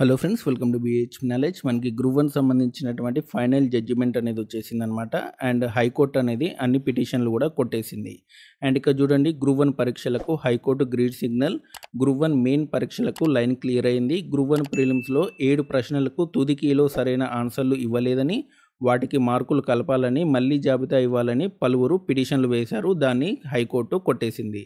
hello friends welcome to B H knowledge మనకి group one సంబంధించినటువంటి final judgement అనేది వచ్చేసిందనమాట అండ్ హైకోర్టు అనేది అన్ని పిటిషన్లు కూడా కొట్టేసింది అండ్ ఇక చూడండి గ్రూప్ వన్ పరీక్షలకు high court green signal group one main పరీక్షలకు లైన్ క్లియర్ అయింది గ్రూప్ వన్ ప్రిలిమ్స్లో ఏడు ప్రశ్నలకు తుదికిలో సరైన ఆన్సర్లు ఇవ్వలేదని వాటికి మార్కులు కలపాలని మళ్ళీ జాబితా ఇవ్వాలని పలువురు పిటిషన్లు వేశారు దాన్ని హైకోర్టు కొట్టేసింది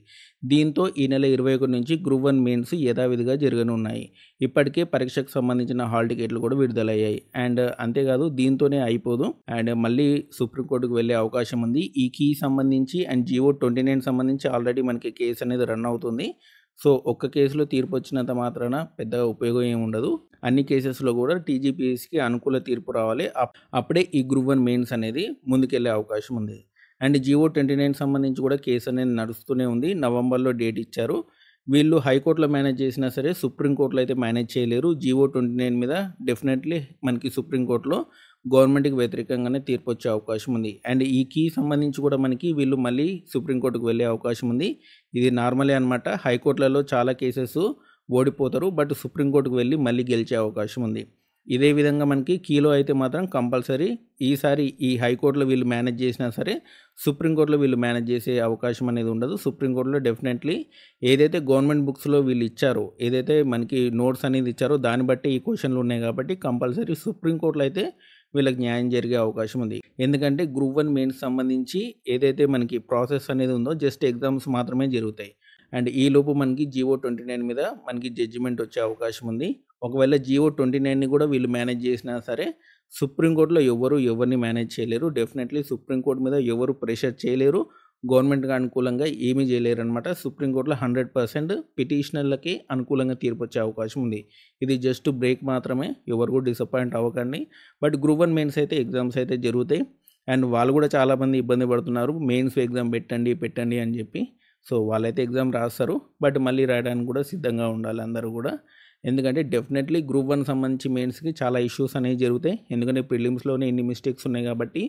దీంతో ఈ నెల ఇరవై ఒకటి నుంచి గ్రూప్ వన్ మెయిన్స్ యథావిధిగా జరగనున్నాయి ఇప్పటికే పరీక్షకు సంబంధించిన హాల్ టికెట్లు కూడా విడుదలయ్యాయి అండ్ అంతేకాదు దీంతోనే అయిపోదు అండ్ మళ్ళీ సుప్రీంకోర్టుకు వెళ్ళే అవకాశం ఉంది ఈ కీ సంబంధించి అండ్ జియో ట్వంటీ నైన్ సంబంధించి ఆల్రెడీ మనకి కేసు అనేది రన్ అవుతుంది సో ఒక్క కేసులో తీర్పు వచ్చినంత మాత్రాన పెద్దగా ఉపయోగం ఏమి ఉండదు అన్ని కేసెస్లో కూడా టీజీపీఎస్కి అనుకూల తీర్పు రావాలి అప్పుడే ఈ గ్రూప్ వన్ మెయిన్స్ అనేది ముందుకెళ్లే అవకాశం ఉంది అండ్ జివో ట్వంటీ నైన్ సంబంధించి కూడా కేసు అనేది నడుస్తూనే ఉంది నవంబర్లో డేట్ ఇచ్చారు వీళ్ళు హైకోర్టులో మేనేజ్ చేసినా సరే సుప్రీంకోర్టులో అయితే మేనేజ్ చేయలేరు జివో ట్వంటీ నైన్ మీద డెఫినెట్లీ మనకి సుప్రీంకోర్టులో గవర్నమెంట్కి వ్యతిరేకంగానే తీర్పు వచ్చే అవకాశం ఉంది అండ్ ఈ కీ సంబంధించి కూడా మనకి వీళ్ళు మళ్ళీ సుప్రీంకోర్టుకు వెళ్ళే అవకాశం ఉంది ఇది నార్మలే అనమాట హైకోర్టులలో చాలా కేసెస్ ఓడిపోతారు బట్ సుప్రీంకోర్టుకు వెళ్ళి మళ్ళీ గెలిచే అవకాశం ఉంది ఇదే విధంగా మనకి కీలో అయితే మాత్రం కంపల్సరీ ఈసారి ఈ హైకోర్టులో వీళ్ళు మేనేజ్ చేసినా సరే సుప్రీంకోర్టులో వీళ్ళు మేనేజ్ చేసే అవకాశం అనేది ఉండదు సుప్రీంకోర్టులో డెఫినెట్లీ ఏదైతే గవర్నమెంట్ బుక్స్లో వీళ్ళు ఇచ్చారో ఏదైతే మనకి నోట్స్ అనేది ఇచ్చారో దాన్ని బట్టి ఈ క్వశ్చన్లు ఉన్నాయి కాబట్టి కంపల్సరీ సుప్రీంకోర్టులో అయితే వీళ్ళకి న్యాయం జరిగే అవకాశం ఉంది ఎందుకంటే గ్రూప్ వన్ మెయిన్స్ సంబంధించి ఏదైతే మనకి ప్రాసెస్ అనేది ఉందో జస్ట్ ఎగ్జామ్స్ మాత్రమే జరుగుతాయి అండ్ ఈ లోపు మనకి జివో ట్వంటీ నైన్ మీద మనకి జడ్జిమెంట్ వచ్చే అవకాశం ఉంది ఒకవేళ జివో ట్వంటీ నైన్ని కూడా వీళ్ళు మేనేజ్ చేసినా సరే సుప్రీంకోర్టులో ఎవరు ఎవరిని మేనేజ్ చేయలేరు డెఫినెట్లీ సుప్రీంకోర్టు మీద ఎవరు ప్రెషర్ చేయలేరు గవర్నమెంట్కి అనుకూలంగా ఏమీ చేయలేరనమాట సుప్రీంకోర్టులో హండ్రెడ్ పర్సెంట్ పిటిషనర్లకి అనుకూలంగా తీర్పు వచ్చే అవకాశం ఉంది ఇది జస్ట్ బ్రేక్ మాత్రమే ఎవరు కూడా డిసప్పాయింట్ అవ్వకండి బట్ గ్రూప్ వన్ మెయిన్స్ అయితే ఎగ్జామ్స్ అయితే జరుగుతాయి అండ్ వాళ్ళు కూడా చాలామంది ఇబ్బంది పడుతున్నారు మెయిన్స్ ఎగ్జామ్ పెట్టండి పెట్టండి అని చెప్పి సో వాళ్ళైతే ఎగ్జామ్ రాస్తారు బట్ మళ్ళీ రాయడానికి కూడా సిద్ధంగా ఉండాలి అందరూ కూడా ఎందుకంటే డెఫినెట్లీ గ్రూప్ వన్ సంబంధించి మెయిన్స్కి చాలా ఇష్యూస్ అనేవి జరుగుతాయి ఎందుకంటే ప్రిలిమ్స్లోనే ఎన్ని మిస్టేక్స్ ఉన్నాయి కాబట్టి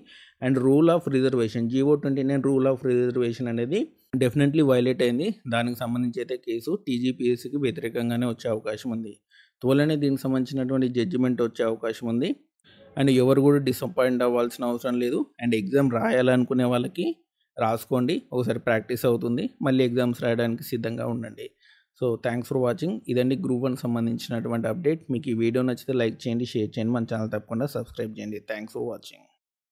and rule of reservation G O twenty nine rule of reservation అనేది డెఫినెట్లీ వైలేట్ అయింది దానికి సంబంధించి అయితే కేసు టీజీపీఎస్సీకి వ్యతిరేకంగానే వచ్చే అవకాశం ఉంది తోలనే దీనికి సంబంధించినటువంటి జడ్జిమెంట్ వచ్చే అవకాశం ఉంది అండ్ ఎవరు కూడా డిసప్పాయింట్ అవ్వాల్సిన అవసరం లేదు అండ్ ఎగ్జామ్ రాయాలనుకునే వాళ్ళకి రాసుకోండి ఒకసారి ప్రాక్టీస్ అవుతుంది మళ్ళీ ఎగ్జామ్స్ రాయడానికి సిద్ధంగా ఉండండి సో థ్యాంక్స్ ఫర్ వాచింగ్ ఇదండి గ్రూప్ వన్ సంబంధించినటువంటి అప్డేట్ మీకు ఈ వీడియో నచ్చితే లైక్ చేయండి షేర్ చేయండి మన ఛానల్ తప్పకుండా సబ్స్క్రైబ్ చేయండి థ్యాంక్స్ ఫర్ వాచింగ్